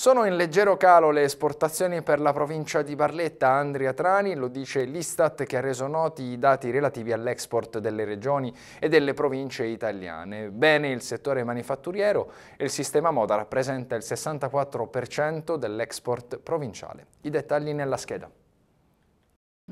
Sono in leggero calo le esportazioni per la provincia di Barletta, Andria Trani, lo dice l'Istat che ha reso noti i dati relativi all'export delle regioni e delle province italiane. Bene il settore manifatturiero il sistema moda rappresenta il 64% dell'export provinciale. I dettagli nella scheda.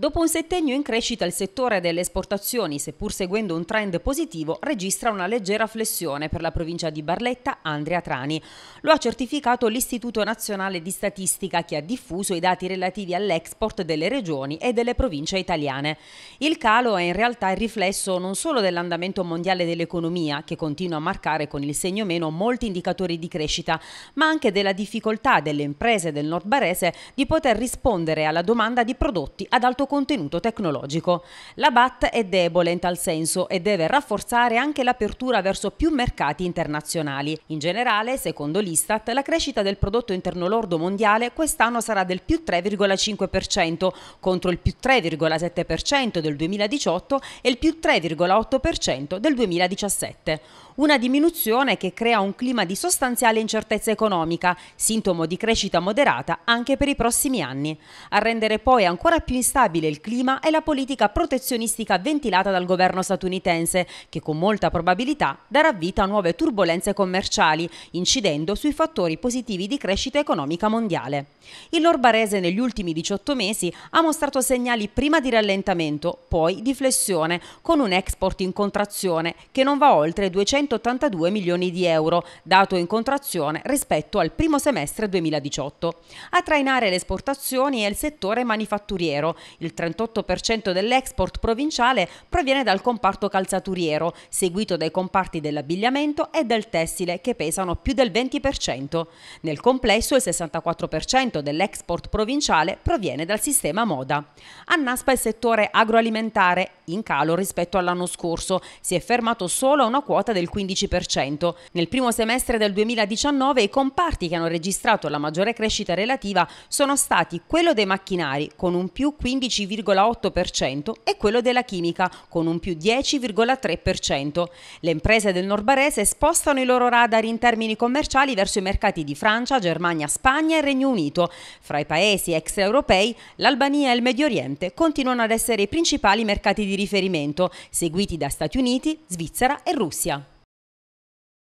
Dopo un settennio in crescita il settore delle esportazioni, seppur seguendo un trend positivo, registra una leggera flessione per la provincia di Barletta Andrea Trani. Lo ha certificato l'Istituto Nazionale di Statistica che ha diffuso i dati relativi all'export delle regioni e delle province italiane. Il calo è in realtà il riflesso non solo dell'andamento mondiale dell'economia, che continua a marcare con il segno meno molti indicatori di crescita, ma anche della difficoltà delle imprese del nord barese di poter rispondere alla domanda di prodotti ad alto costo contenuto tecnologico. La BAT è debole in tal senso e deve rafforzare anche l'apertura verso più mercati internazionali. In generale, secondo l'Istat, la crescita del prodotto interno lordo mondiale quest'anno sarà del più 3,5% contro il più 3,7% del 2018 e il più 3,8% del 2017. Una diminuzione che crea un clima di sostanziale incertezza economica, sintomo di crescita moderata anche per i prossimi anni. A rendere poi ancora più instabile instabile il clima è la politica protezionistica ventilata dal governo statunitense, che con molta probabilità darà vita a nuove turbulenze commerciali, incidendo sui fattori positivi di crescita economica mondiale. Il norbarese negli ultimi 18 mesi ha mostrato segnali prima di rallentamento, poi di flessione, con un export in contrazione che non va oltre 282 milioni di euro, dato in contrazione rispetto al primo semestre 2018. A trainare le esportazioni è il settore manifatturiero, il 38% dell'export provinciale proviene dal comparto calzaturiero, seguito dai comparti dell'abbigliamento e del tessile che pesano più del 20%. Nel complesso il 64% dell'export provinciale proviene dal sistema moda. A Naspa il settore agroalimentare, in calo rispetto all'anno scorso, si è fermato solo a una quota del 15%. Nel primo semestre del 2019 i comparti che hanno registrato la maggiore crescita relativa sono stati quello dei macchinari, con un più 15%, 11,8% e quello della chimica con un più 10,3%. Le imprese del nord barese spostano i loro radar in termini commerciali verso i mercati di Francia, Germania, Spagna e Regno Unito. Fra i paesi extraeuropei, l'Albania e il Medio Oriente continuano ad essere i principali mercati di riferimento, seguiti da Stati Uniti, Svizzera e Russia.